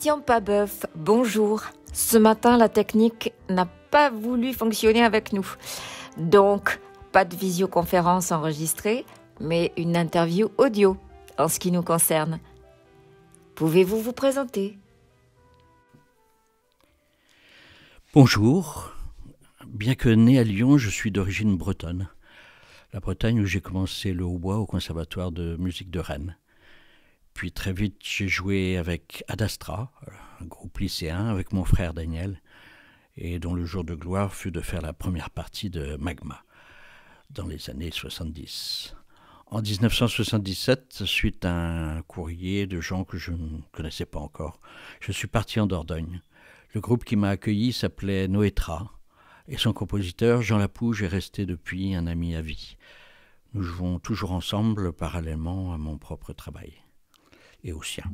Christian Pabeuf, bonjour. Ce matin, la technique n'a pas voulu fonctionner avec nous. Donc, pas de visioconférence enregistrée, mais une interview audio en ce qui nous concerne. Pouvez-vous vous présenter Bonjour. Bien que né à Lyon, je suis d'origine bretonne. La Bretagne où j'ai commencé le hautbois au conservatoire de musique de Rennes. Puis très vite, j'ai joué avec Adastra, un groupe lycéen, avec mon frère Daniel, et dont le jour de gloire fut de faire la première partie de Magma, dans les années 70. En 1977, suite à un courrier de gens que je ne connaissais pas encore, je suis parti en Dordogne. Le groupe qui m'a accueilli s'appelait Noétra, et son compositeur, Jean Lapouge, est resté depuis un ami à vie. Nous jouons toujours ensemble parallèlement à mon propre travail et aux siens.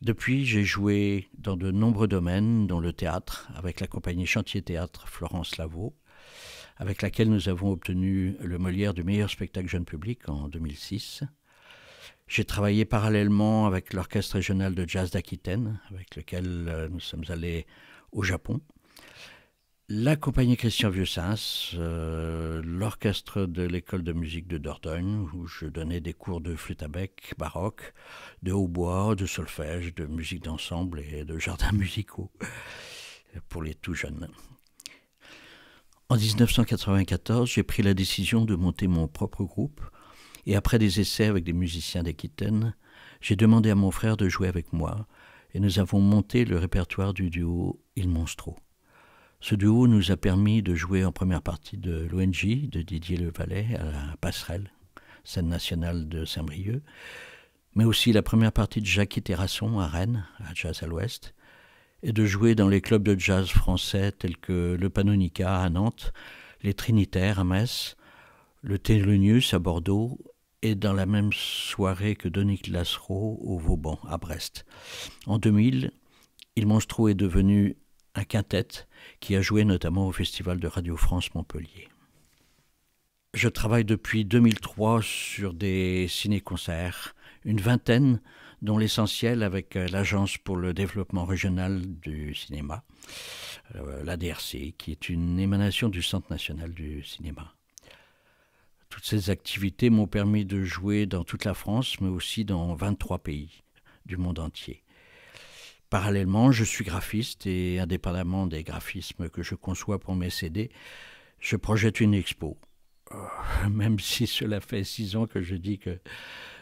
Depuis, j'ai joué dans de nombreux domaines, dont le théâtre, avec la compagnie Chantier Théâtre Florence Lavaux, avec laquelle nous avons obtenu le Molière du meilleur spectacle jeune public en 2006. J'ai travaillé parallèlement avec l'Orchestre régional de jazz d'Aquitaine, avec lequel euh, nous sommes allés au Japon la compagnie Christian Vieux-Sens, euh, l'orchestre de l'école de musique de Dordogne, où je donnais des cours de flûte à bec baroque, de hautbois, de solfège, de musique d'ensemble et de jardins musicaux pour les tout jeunes. En 1994, j'ai pris la décision de monter mon propre groupe et après des essais avec des musiciens d'Aquitaine, j'ai demandé à mon frère de jouer avec moi et nous avons monté le répertoire du duo Il Monstro. Ce duo nous a permis de jouer en première partie de l'ONG de Didier Levalet à la Passerelle, scène nationale de Saint-Brieuc, mais aussi la première partie de Jacques Terrasson à Rennes, à Jazz à l'Ouest, et de jouer dans les clubs de jazz français tels que le Panonica à Nantes, les Trinitaires à Metz, le Télonius à Bordeaux et dans la même soirée que Denis Lassereau au Vauban à Brest. En 2000, Il Monstro est devenu un quintet qui a joué notamment au Festival de Radio France Montpellier. Je travaille depuis 2003 sur des ciné-concerts, une vingtaine, dont l'essentiel avec euh, l'Agence pour le développement régional du cinéma, euh, l'ADRC, qui est une émanation du Centre national du cinéma. Toutes ces activités m'ont permis de jouer dans toute la France, mais aussi dans 23 pays du monde entier. Parallèlement, je suis graphiste et indépendamment des graphismes que je conçois pour mes CD, je projette une expo. Euh, même si cela fait six ans que je dis que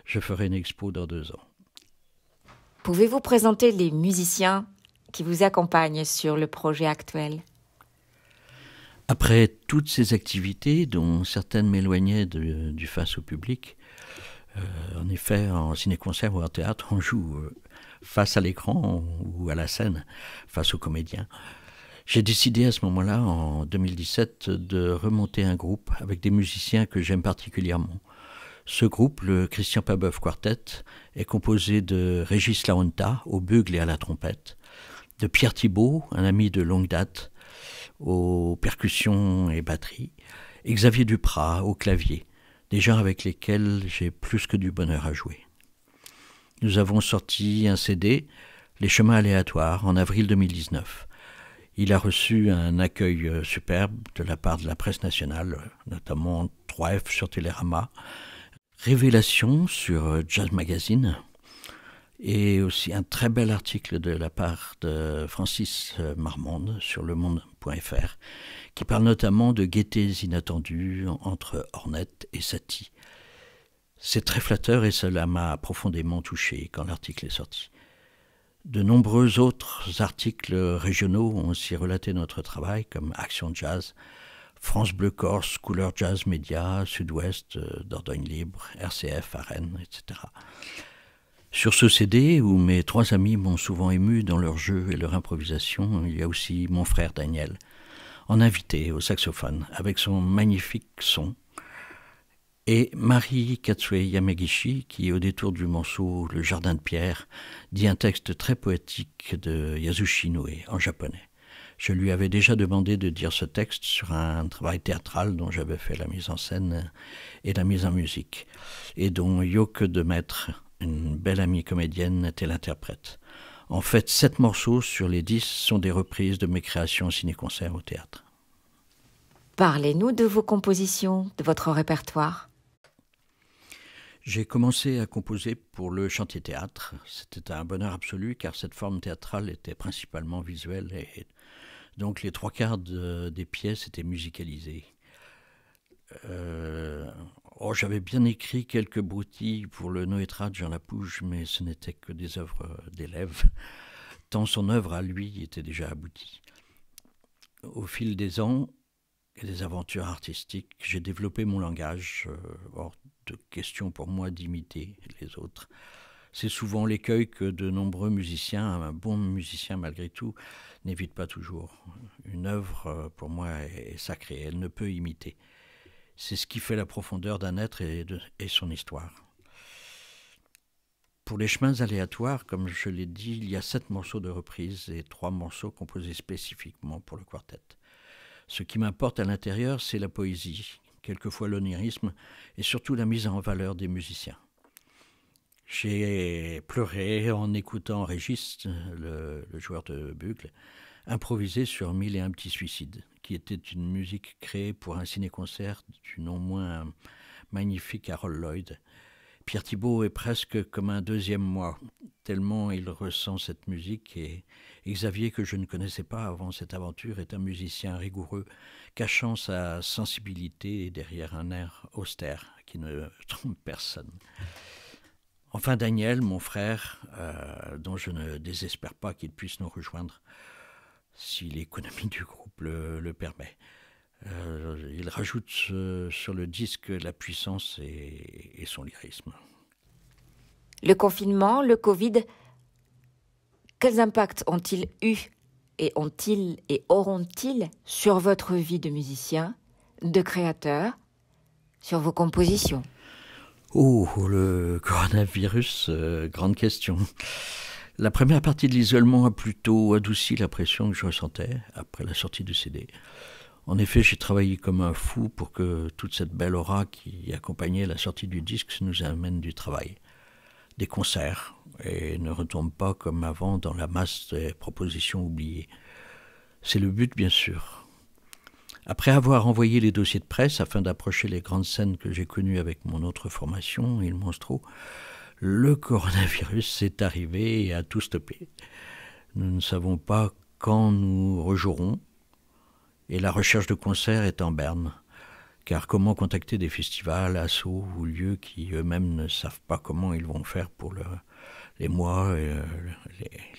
je ferai une expo dans deux ans. Pouvez-vous présenter les musiciens qui vous accompagnent sur le projet actuel Après toutes ces activités, dont certaines m'éloignaient du face au public, euh, en effet, en ciné-concert ou en théâtre, on joue euh, face à l'écran ou à la scène, face aux comédiens. J'ai décidé à ce moment-là, en 2017, de remonter un groupe avec des musiciens que j'aime particulièrement. Ce groupe, le Christian Pabeuf Quartet, est composé de Régis Laonta au bugle et à la trompette, de Pierre Thibault, un ami de longue date, aux percussions et batteries, et Xavier Duprat au clavier des gens avec lesquels j'ai plus que du bonheur à jouer. Nous avons sorti un CD, Les chemins aléatoires, en avril 2019. Il a reçu un accueil euh, superbe de la part de la presse nationale, notamment 3F sur Télérama, Révélation sur euh, Jazz Magazine, et aussi un très bel article de la part de Francis euh, Marmande sur le monde qui parle notamment de gaietés inattendues entre Hornet et Satie. C'est très flatteur et cela m'a profondément touché quand l'article est sorti. De nombreux autres articles régionaux ont aussi relaté notre travail, comme Action Jazz, France Bleu Corse, Couleur Jazz Média, Sud-Ouest, euh, Dordogne Libre, RCF Arène, etc. Sur ce CD, où mes trois amis m'ont souvent ému dans leur jeu et leur improvisation, il y a aussi mon frère Daniel, en invité au saxophone, avec son magnifique son, et Marie Katsue Yamagishi, qui, au détour du morceau Le Jardin de Pierre, dit un texte très poétique de Yasushi Inoue en japonais. Je lui avais déjà demandé de dire ce texte sur un travail théâtral dont j'avais fait la mise en scène et la mise en musique, et dont Yoko de Maître une belle amie comédienne était l'interprète. En fait, sept morceaux sur les dix sont des reprises de mes créations ciné-concerts au théâtre. Parlez-nous de vos compositions, de votre répertoire. J'ai commencé à composer pour le chantier théâtre. C'était un bonheur absolu car cette forme théâtrale était principalement visuelle et donc les trois quarts des pièces étaient musicalisées. Euh, Oh, j'avais bien écrit quelques broutilles pour le Noétrage en la Lapouge, mais ce n'était que des œuvres d'élèves, tant son œuvre à lui était déjà aboutie. Au fil des ans et des aventures artistiques, j'ai développé mon langage, euh, hors de question pour moi d'imiter les autres. C'est souvent l'écueil que de nombreux musiciens, un bon musicien malgré tout, n'évite pas toujours. Une œuvre, euh, pour moi, est sacrée, elle ne peut imiter. C'est ce qui fait la profondeur d'un être et, de, son histoire. Pour les chemins aléatoires, comme je l'ai dit, il y a sept morceaux de reprise et trois morceaux composés spécifiquement pour le quartet. Ce qui m'importe à l'intérieur, c'est la poésie, quelquefois l'onirisme, et surtout la mise en valeur des musiciens. J'ai pleuré en écoutant Régis, le, joueur de bugle, improviser sur Mille et un petits suicides, qui était une musique créée pour un ciné-concert du non moins magnifique Harold Lloyd. Pierre Thibault est presque comme un deuxième moi, tellement il ressent cette musique et Xavier, que je ne connaissais pas avant cette aventure, est un musicien rigoureux, cachant sa sensibilité derrière un air austère qui ne trompe personne. Enfin, Daniel, mon frère, euh, dont je ne désespère pas qu'il puisse nous rejoindre si l'économie du groupe le, permet. Euh, il rajoute euh, sur le disque la puissance et, et son lyrisme. Le confinement, le Covid, quels impacts ont-ils eu et ont-ils et auront-ils sur votre vie de musicien, de créateur, sur vos compositions Oh, le coronavirus, euh, grande question. La première partie de l'isolement a plutôt adouci la pression que je ressentais après la sortie du CD. En effet, j'ai travaillé comme un fou pour que toute cette belle aura qui accompagnait la sortie du disque nous amène du travail, des concerts, et ne retombe pas comme avant dans la masse des propositions oubliées. C'est le but, bien sûr, après avoir envoyé les dossiers de presse afin d'approcher les grandes scènes que j'ai connues avec mon autre formation, Il Monstro, le coronavirus s'est arrivé et a tout stoppé. Nous ne savons pas quand nous rejouerons et la recherche de concerts est en berne. Car comment contacter des festivals, assauts ou lieux qui eux-mêmes ne savent pas comment ils vont faire pour les mois et euh,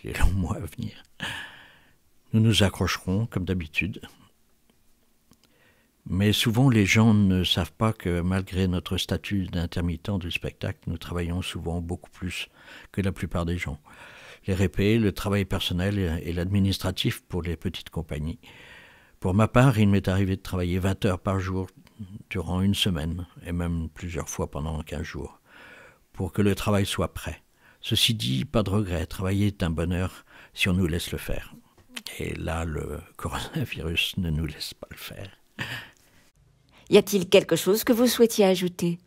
les longs mois à venir Nous nous accrocherons, comme d'habitude, mais souvent, les gens ne savent pas que malgré notre statut d'intermittent du spectacle, nous travaillons souvent beaucoup plus que la plupart des gens. Les répés, le travail personnel et l'administratif pour les petites compagnies. Pour ma part, il m'est arrivé de travailler 20 heures par jour durant une semaine, et même plusieurs fois pendant 15 jours, pour que le travail soit prêt. Ceci dit, pas de regret, travailler est un bonheur si on nous laisse le faire. Et là, le coronavirus ne nous laisse pas le faire. Y a-t-il quelque chose que vous souhaitiez ajouter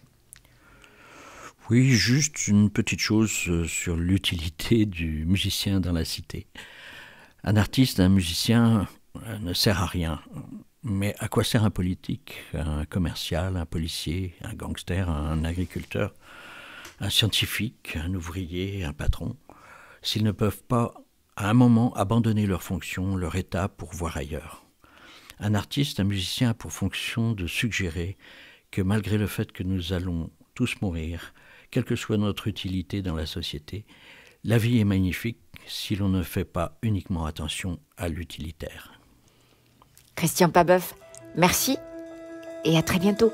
Oui, juste une petite chose euh, sur l'utilité du musicien dans la cité. Un artiste, un musicien euh, ne sert à rien. Mais à quoi sert un politique, un commercial, un policier, un gangster, un agriculteur, un scientifique, un ouvrier, un patron, s'ils ne peuvent pas à un moment abandonner leur fonction, leur état pour voir ailleurs un artiste, un musicien a pour fonction de suggérer que malgré le fait que nous allons tous mourir, quelle que soit notre utilité dans la société, la vie est magnifique si l'on ne fait pas uniquement attention à l'utilitaire. Christian Pabeuf, merci et à très bientôt.